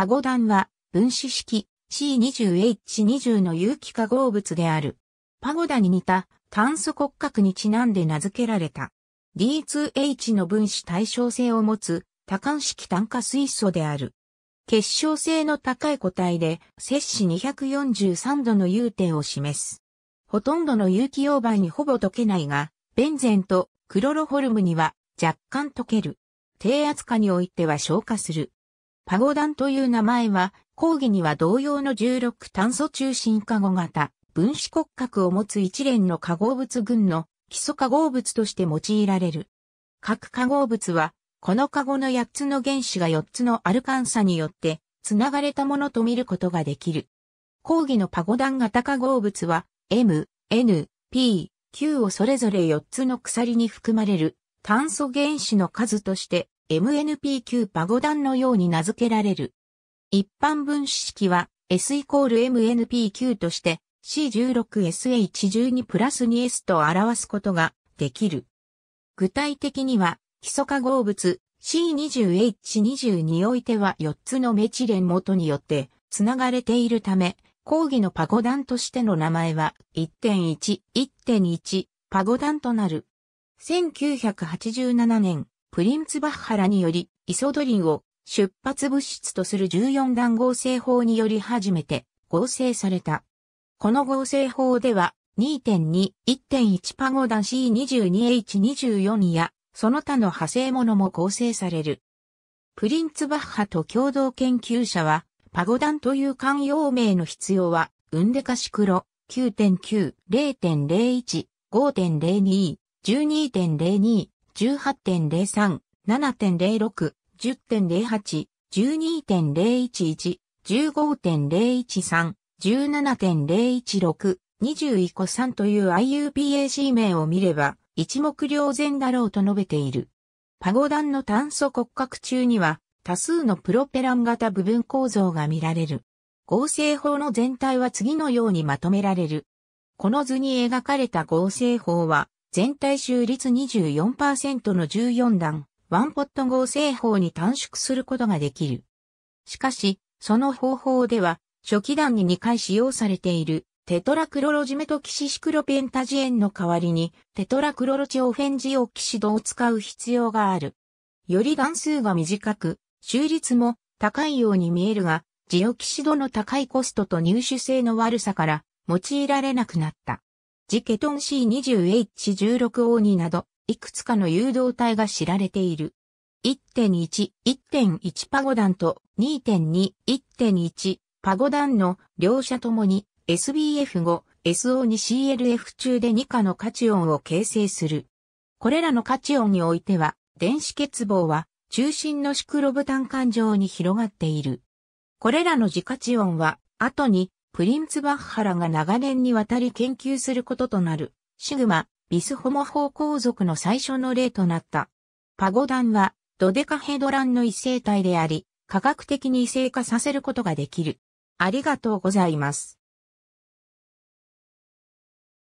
パゴダンは分子式 C20H20 の有機化合物である。パゴダに似た炭素骨格にちなんで名付けられた。D2H の分子対称性を持つ多管式炭化水素である。結晶性の高い個体で摂氏243度の融点を示す。ほとんどの有機溶媒にほぼ溶けないが、ベンゼンとクロロホルムには若干溶ける。低圧化においては消化する。パゴダンという名前は、講義には同様の16炭素中心化合型、分子骨格を持つ一連の化合物群の基礎化合物として用いられる。各化合物は、このカゴの8つの原子が4つのアルカンサによって、つながれたものと見ることができる。講義のパゴダン型化合物は、M、N、P、Q をそれぞれ4つの鎖に含まれる炭素原子の数として MNP 級パゴダンのように名付けられる。一般分子式は S イコール MNP 級として C16SH12 プラス 2S と表すことができる。具体的には基礎化合物 C20H20 においては4つのメチレン元によってつながれているため、講義のパゴダンとしての名前は1.1、1.1パゴダンとなる。1987年、プリンツバッハらにより、イソドリンを出発物質とする14段合成法により初めて合成された。この合成法では、2.2、1.1パゴダ C22H24 や、その他の派生ものも合成される。プリンツバッハと共同研究者は、パゴダンという慣用名の必要は、ウンデカシクロ、9.9、0.01、5.02、12.02、18.03、7.06、10.08、12.011、15.013、17.016、20以降3という IUPAC 名を見れば、一目瞭然だろうと述べている。パゴダンの炭素骨格中には、多数のプロペラン型部分構造が見られる。合成法の全体は次のようにまとめられる。この図に描かれた合成法は、全体収率24%の14段、ワンポット合成法に短縮することができる。しかし、その方法では、初期段に2回使用されている、テトラクロロジメトキシシクロペンタジエンの代わりに、テトラクロロチオフェンジオキシドを使う必要がある。より段数が短く、収率も高いように見えるが、ジオキシドの高いコストと入手性の悪さから用いられなくなった。ジケトン C20H16O2 など、いくつかの誘導体が知られている。1.1、1.1パゴダンと2.2、1.1パゴダンの両者ともに SBF5、SO2CLF 中で2価の価値音を形成する。これらの価値音においては、電子欠乏は中心のシクロブタン環状に広がっている。これらの自価値音は、後にプリンツバッハらが長年にわたり研究することとなる、シグマ、ビスホモ方向族の最初の例となった。パゴダンは、ドデカヘドランの異性体であり、科学的に異性化させることができる。ありがとうございます。